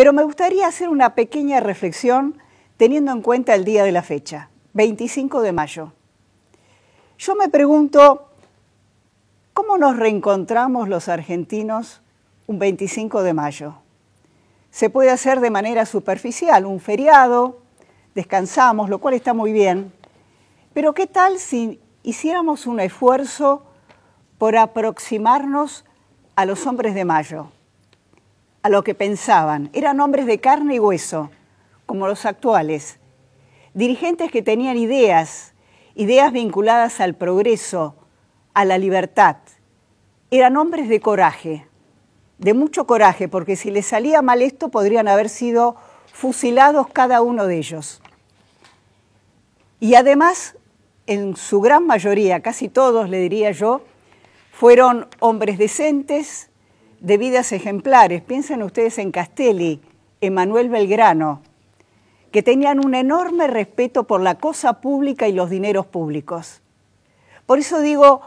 Pero me gustaría hacer una pequeña reflexión teniendo en cuenta el día de la fecha, 25 de mayo. Yo me pregunto, ¿cómo nos reencontramos los argentinos un 25 de mayo? Se puede hacer de manera superficial, un feriado, descansamos, lo cual está muy bien, pero ¿qué tal si hiciéramos un esfuerzo por aproximarnos a los hombres de mayo? a lo que pensaban. Eran hombres de carne y hueso, como los actuales. Dirigentes que tenían ideas, ideas vinculadas al progreso, a la libertad. Eran hombres de coraje, de mucho coraje, porque si les salía mal esto podrían haber sido fusilados cada uno de ellos. Y además, en su gran mayoría, casi todos le diría yo, fueron hombres decentes, de vidas ejemplares. Piensen ustedes en Castelli, Emanuel Belgrano, que tenían un enorme respeto por la cosa pública y los dineros públicos. Por eso digo,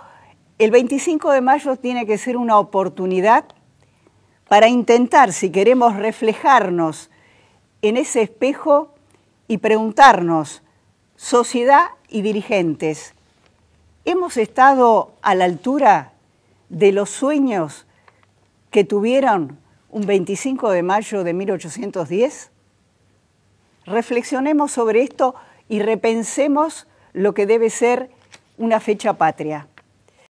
el 25 de mayo tiene que ser una oportunidad para intentar, si queremos reflejarnos en ese espejo y preguntarnos, sociedad y dirigentes, ¿hemos estado a la altura de los sueños que tuvieron un 25 de mayo de 1810? Reflexionemos sobre esto y repensemos lo que debe ser una fecha patria.